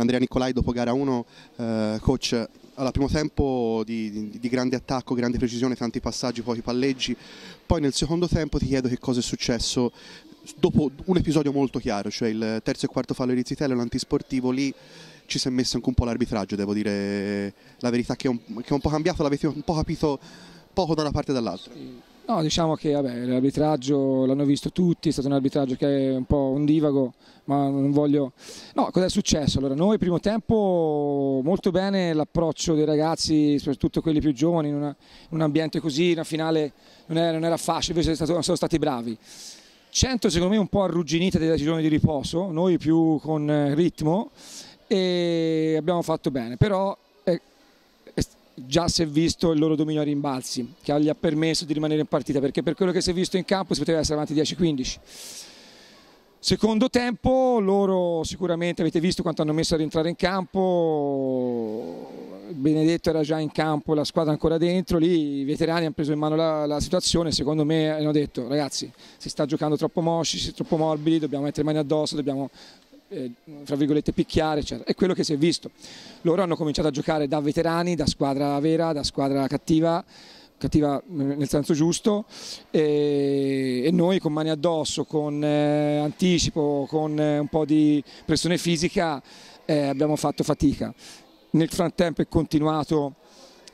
Andrea Nicolai dopo gara 1, eh, coach, al primo tempo di, di, di, grande attacco, grande precisione, tanti passaggi, pochi palleggi, poi nel secondo tempo ti chiedo che cosa è successo dopo un episodio molto chiaro, cioè il terzo e quarto fallo di Rizzitello, l'antisportivo, lì ci si è messo anche un po' l'arbitraggio, devo dire la verità che è un, che è un po' cambiato, l'avete un po' capito poco da una parte e dall'altra. Sì No, diciamo che l'arbitraggio l'hanno visto tutti, è stato un arbitraggio che è un po' un divago, ma non voglio... No, cos'è successo? Allora, noi primo tempo molto bene l'approccio dei ragazzi, soprattutto quelli più giovani, in, una, in un ambiente così, una finale non era, non era facile, invece stato, sono stati bravi. 100 secondo me un po' arrugginita delle decisioni di riposo, noi più con ritmo e abbiamo fatto bene, però già si è visto il loro dominio a rimbalzi, che gli ha permesso di rimanere in partita, perché per quello che si è visto in campo si poteva essere avanti 10-15. Secondo tempo, loro sicuramente avete visto quanto hanno messo a rientrare in campo, Benedetto era già in campo, la squadra ancora dentro, lì i veterani hanno preso in mano la, la situazione, secondo me hanno detto ragazzi si sta giocando troppo mosci, si è troppo morbidi, dobbiamo mettere mani addosso, dobbiamo eh, fra virgolette picchiare, eccetera. È quello che si è visto. Loro hanno cominciato a giocare da veterani, da squadra vera, da squadra cattiva cattiva eh, nel senso giusto e, e, noi con mani addosso, con eh, anticipo, con eh, un po' di pressione fisica eh, abbiamo fatto fatica. Nel frattempo è continuato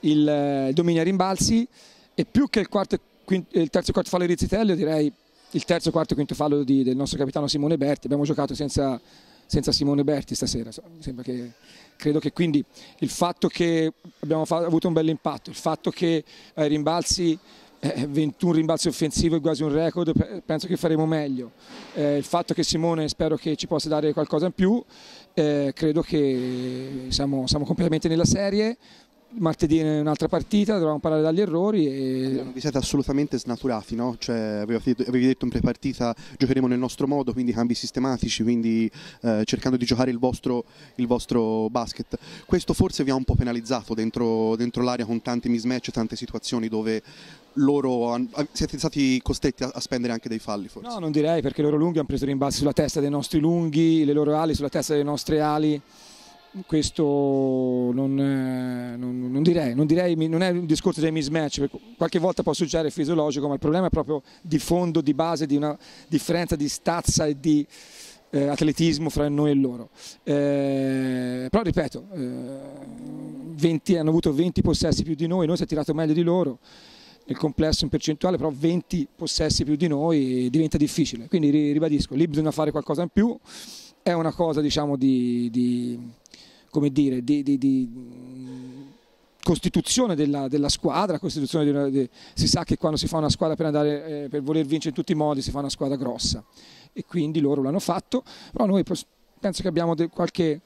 il, il eh, dominio ai rimbalzi e più che il, quarto, quinto, il terzo e quarto fallo di Rizzitello direi il terzo, quarto e quinto fallo di, del nostro capitano Simone Berti, abbiamo giocato senza senza Simone Berti stasera. Che, credo che quindi il fatto che abbiamo fatto, avuto un bel impatto, il fatto che ai eh, rimbalzi 21 eh, rimbalzi offensivi è quasi un record, penso che faremo meglio. Eh, il fatto che Simone spero che ci possa dare qualcosa in più, eh, credo che siamo, siamo completamente nella serie, martedì è un'altra partita, dovevamo parlare dagli errori. E... Vi siete assolutamente snaturati, no? Cioè, avevi, detto, avevi detto in prepartita giocheremo nel nostro modo, quindi cambi sistematici, quindi eh, cercando di giocare il vostro, il vostro, basket. Questo forse vi ha un po' penalizzato dentro, dentro l'area con tanti mismatch, tante situazioni dove loro siete stati costretti a, spendere anche dei falli forse? No, non direi perché i loro lunghi hanno preso rimbalzi sulla testa dei nostri lunghi, le loro ali sulla testa delle nostre ali questo non, eh, non, non, direi, non, direi, non, è un discorso dei mismatch, qualche volta può succedere fisiologico, ma il problema è proprio di fondo, di base, di una differenza di stazza e di eh, atletismo fra noi e loro. Eh, però ripeto, eh, 20, hanno avuto 20 possessi più di noi, noi si è tirato meglio di loro nel complesso in percentuale, però 20 possessi più di noi diventa difficile. Quindi ribadisco, lì bisogna fare qualcosa in più è una cosa diciamo di, di come dire, di, di, di costituzione della, della squadra, costituzione di una, di, si sa che quando si fa una squadra per, andare, eh, per voler vincere in tutti i modi si fa una squadra grossa e quindi loro l'hanno fatto, però noi penso che abbiamo qualche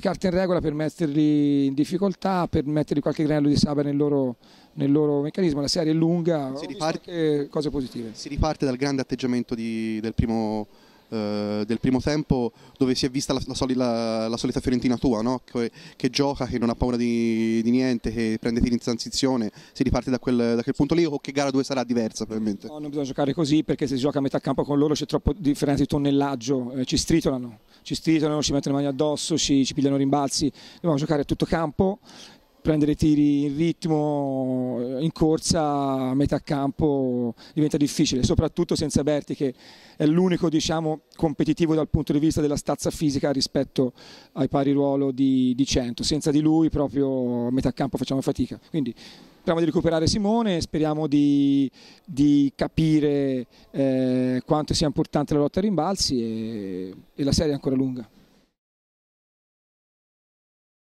carta in regola per metterli in difficoltà, per metterli qualche granello di sabbia nel loro, nel loro meccanismo, la serie è lunga, si riparte, cose positive. Si riparte dal grande atteggiamento del primo eh, del primo tempo dove si è vista la, la, soli, la, la solita Fiorentina tua, no? che, che, gioca, che non ha paura di, di niente, che prende tiri in transizione, si riparte da quel, da quel, punto lì o che gara 2 sarà diversa probabilmente? No, non bisogna giocare così perché se si gioca a metà campo con loro c'è troppo differenza di tonnellaggio, eh, ci stritolano, ci stritolano, ci mettono le mani addosso, ci, ci pigliano rimbalzi, dobbiamo giocare a tutto campo prendere tiri in ritmo, eh, in corsa, a metà campo diventa difficile, soprattutto senza Berti che è l'unico diciamo, competitivo dal punto di vista della stazza fisica rispetto ai pari ruolo di, di 100, senza di lui proprio a metà campo facciamo fatica. Quindi speriamo di recuperare Simone, speriamo di, di capire eh, quanto sia importante la lotta a rimbalzi e, e la serie è ancora lunga.